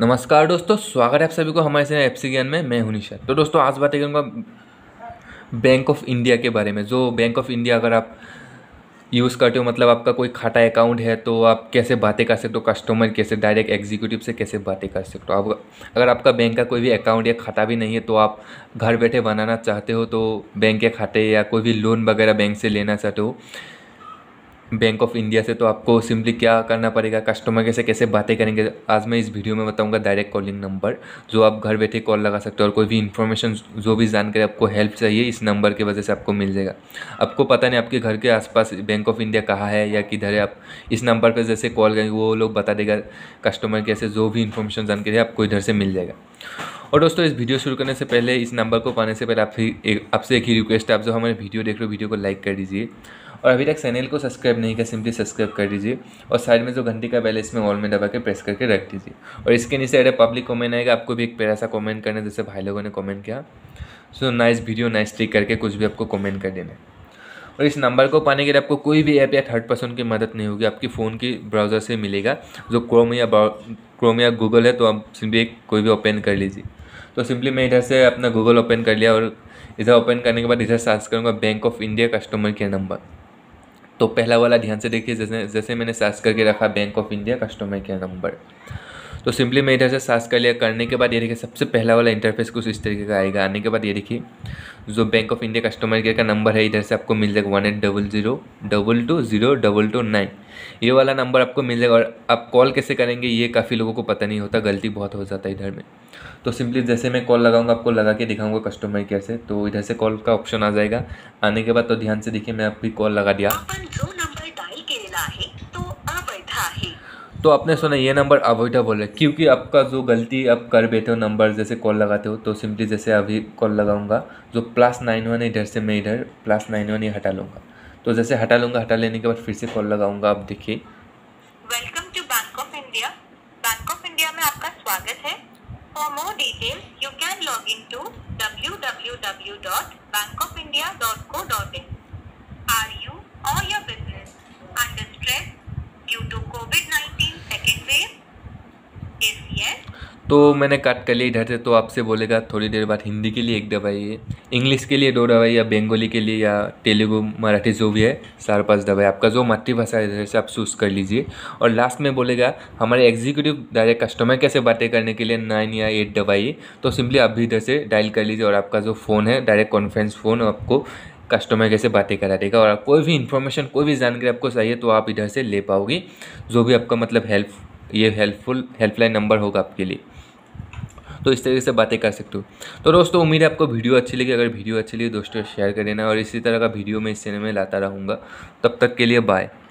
नमस्कार दोस्तों स्वागत है आप सभी को हमारे से एफ ज्ञान में मैं हूं निशा तो दोस्तों आज बातें करूँगा बैंक ऑफ इंडिया के बारे में जो बैंक ऑफ इंडिया अगर आप यूज़ करते हो मतलब आपका कोई खाता अकाउंट है तो आप कैसे बातें कर सकते हो कस्टमर कैसे डायरेक्ट एग्जीक्यूटिव से कैसे बातें कर सकते हो आप अगर आपका बैंक का कोई भी अकाउंट या खाता भी नहीं है तो आप घर बैठे बनाना चाहते हो तो बैंक के खाते या कोई भी लोन वगैरह बैंक से लेना चाहते हो बैंक ऑफ इंडिया से तो आपको सिंपली क्या करना पड़ेगा कस्टमर के से कैसे बातें करेंगे आज मैं इस वीडियो में बताऊंगा डायरेक्ट कॉलिंग नंबर जो आप घर बैठे कॉल लगा सकते हो और कोई भी इन्फॉर्मेशन जो भी जानकारी आपको हेल्प चाहिए इस नंबर की वजह से आपको मिल जाएगा आपको पता नहीं आपके घर के आसपास बैंक ऑफ इंडिया कहाँ है या किधर है आप इस नंबर पर जैसे कॉल करेंगे वो लोग बता देगा कस्टमर से जो भी इन्फॉर्मेशन जानकारी है आपको इधर से मिल जाएगा और दोस्तों इस वीडियो शुरू करने से पहले इस नंबर को पाने से पहले आप आपसे एक ही रिक्वेस्ट है आप जो हमारे वीडियो देख रहे हो वीडियो को लाइक कर दीजिए और अभी तक चैनल को सब्सक्राइब नहीं किया सिंपली सब्सक्राइब कर दीजिए और साइड में जो घंटी का बेल इसमें ऑल में दबा के प्रेस करके रख दीजिए और इसके नीचे अरे पब्लिक कॉमेंट आएगा आपको भी एक पेरा सा कॉमेंट करना जैसे भाई लोगों ने कॉमेंट किया so nice video nice trick करके कुछ भी आपको कॉमेंट कर देना और इस नंबर को पाने के लिए आपको कोई भी ऐप या थर्ड पर्सन की मदद नहीं होगी आपकी फ़ोन की ब्राउज़र से मिलेगा जो क्रोम या क्रोम या गूगल है तो आप सिंपली कोई भी ओपन कर लीजिए तो सिंपली मैं इधर से अपना गूगल ओपन कर लिया और इधर ओपन करने के बाद इधर सर्च करूँगा Bank of India customer care number तो पहला वाला ध्यान से देखिए जैसे जैसे मैंने सर्च करके रखा Bank of India customer care number तो सिंपली मैं इधर से सर्च कर लिया करने के बाद ये देखिए सबसे पहला वाला इंटरफेस कुछ इस तरीके का आएगा आने के बाद ये देखिए जो Bank of India customer care का नंबर है इधर से आपको मिल जाएगा one eight double zero double two zero double two nine ये वाला नंबर आपको मिल जाएगा और आप कॉल कैसे करेंगे ये काफ़ी लोगों को पता नहीं होता गलती बहुत हो जाता है इधर में तो सिंपली जैसे मैं कॉल लगाऊंगा आपको लगा के दिखाऊंगा कस्टमर केयर से तो इधर से कॉल का ऑप्शन आ जाएगा आने के बाद तो ध्यान से देखिए मैं आपकी कॉल लगा दिया तो आपने सुना ये नंबर अवॉइडेबल है क्योंकि आपका जो गलती आप कर बैठे हो नंबर जैसे कॉल लगाते हो तो सिंपली जैसे अभी कॉल लगाऊंगा जो प्लस नाइन वन इधर से मैं इधर प्लस नाइन वन ही हटा लूँगा तो जैसे हटा लूँगा हटा लेने के बाद फिर से कॉल लगाऊंगा आप देखिए welcome to Bank of India Bank of India में आपका स्वागत है for more details you can log in to www.bankofindia.co.in तो मैंने कट कर लिया इधर से तो आपसे बोलेगा थोड़ी देर बाद हिंदी के लिए एक दवाई है इंग्लिश के लिए दो दवाई या बंगाली के लिए या तेलुगू मराठी जो भी है चार पाँच दवाई आपका जो मातृभाषा है इधर से आप चूज़ कर लीजिए और लास्ट में बोलेगा हमारे एग्जीक्यूटिव डायरेक्ट कस्टमर कैसे बातें करने के लिए नाइन या एट दवाई तो सिंपली आप भी इधर से डायल कर लीजिए और आपका जो फ़ोन है डायरेक्ट कॉन्फ्रेंस फ़ोन आपको कस्टमर कैसे बातें करा देगा और कोई भी इन्फॉर्मेशन कोई भी जानकारी आपको चाहिए तो आप इधर से ले पाओगी जो भी आपका मतलब हेल्प ये हेल्पफुल हेल्पलाइन नंबर होगा आपके लिए तो इस तरीके से बातें कर सकते हो तो दोस्तों उम्मीद है आपको वीडियो अच्छी लगी अगर वीडियो अच्छी लगी दोस्तों शेयर कर देना और इसी तरह का वीडियो मैं इस चैनल में लाता रहूँगा तब तक के लिए बाय